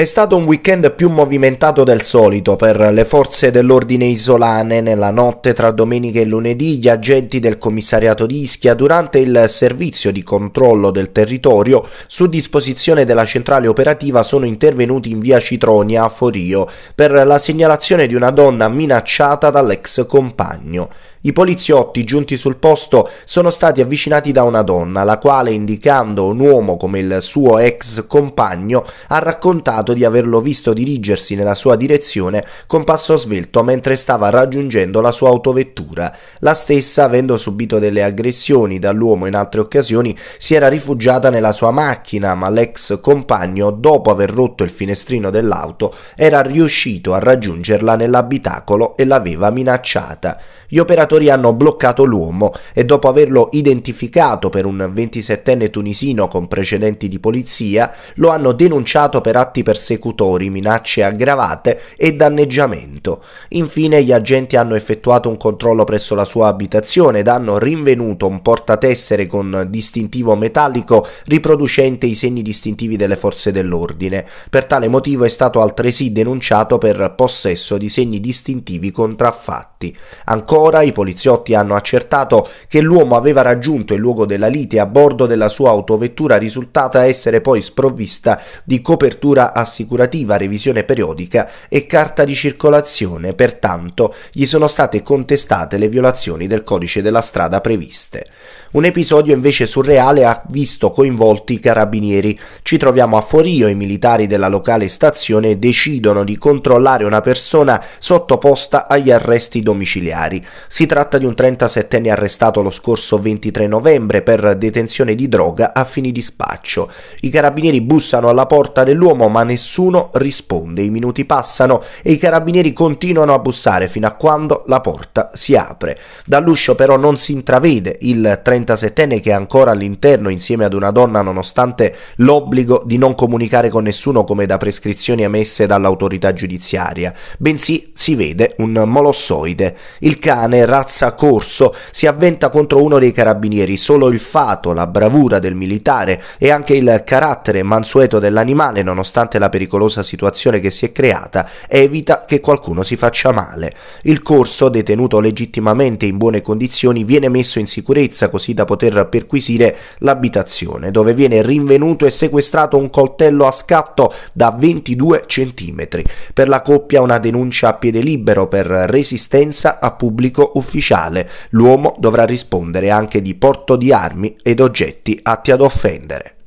È stato un weekend più movimentato del solito per le forze dell'ordine isolane. Nella notte tra domenica e lunedì gli agenti del commissariato di Ischia durante il servizio di controllo del territorio su disposizione della centrale operativa sono intervenuti in via Citronia a Forio per la segnalazione di una donna minacciata dall'ex compagno. I poliziotti giunti sul posto sono stati avvicinati da una donna, la quale, indicando un uomo come il suo ex compagno, ha raccontato di averlo visto dirigersi nella sua direzione con passo svelto mentre stava raggiungendo la sua autovettura. La stessa, avendo subito delle aggressioni dall'uomo in altre occasioni, si era rifugiata nella sua macchina, ma l'ex compagno, dopo aver rotto il finestrino dell'auto, era riuscito a raggiungerla nell'abitacolo e l'aveva minacciata. Gli operatori operatori hanno bloccato l'uomo e dopo averlo identificato per un 27enne tunisino con precedenti di polizia, lo hanno denunciato per atti persecutori, minacce aggravate e danneggiamento. Infine gli agenti hanno effettuato un controllo presso la sua abitazione ed hanno rinvenuto un portatessere con distintivo metallico riproducente i segni distintivi delle forze dell'ordine. Per tale motivo è stato altresì denunciato per possesso di segni distintivi contraffatti. Ancora i poliziotti hanno accertato che l'uomo aveva raggiunto il luogo della lite a bordo della sua autovettura risultata essere poi sprovvista di copertura assicurativa, revisione periodica e carta di circolazione, pertanto gli sono state contestate le violazioni del codice della strada previste. Un episodio invece surreale ha visto coinvolti i carabinieri. Ci troviamo a Forio, i militari della locale stazione decidono di controllare una persona sottoposta agli arresti domiciliari. Si tratta di un 37enne arrestato lo scorso 23 novembre per detenzione di droga a fini di spaccio. I carabinieri bussano alla porta dell'uomo ma nessuno risponde. I minuti passano e i carabinieri continuano a bussare fino a quando la porta si apre. Dall'uscio però non si intravede il 37enne che è ancora all'interno insieme ad una donna nonostante l'obbligo di non comunicare con nessuno come da prescrizioni emesse dall'autorità giudiziaria, bensì si vede un molossoide. Il cane corazza corso, si avventa contro uno dei carabinieri. Solo il fato, la bravura del militare e anche il carattere mansueto dell'animale, nonostante la pericolosa situazione che si è creata, evita che qualcuno si faccia male. Il corso, detenuto legittimamente in buone condizioni, viene messo in sicurezza così da poter perquisire l'abitazione, dove viene rinvenuto e sequestrato un coltello a scatto da 22 cm. Per la coppia una denuncia a piede libero per resistenza a pubblico ufficiale ufficiale, l'uomo dovrà rispondere anche di porto di armi ed oggetti atti ad offendere.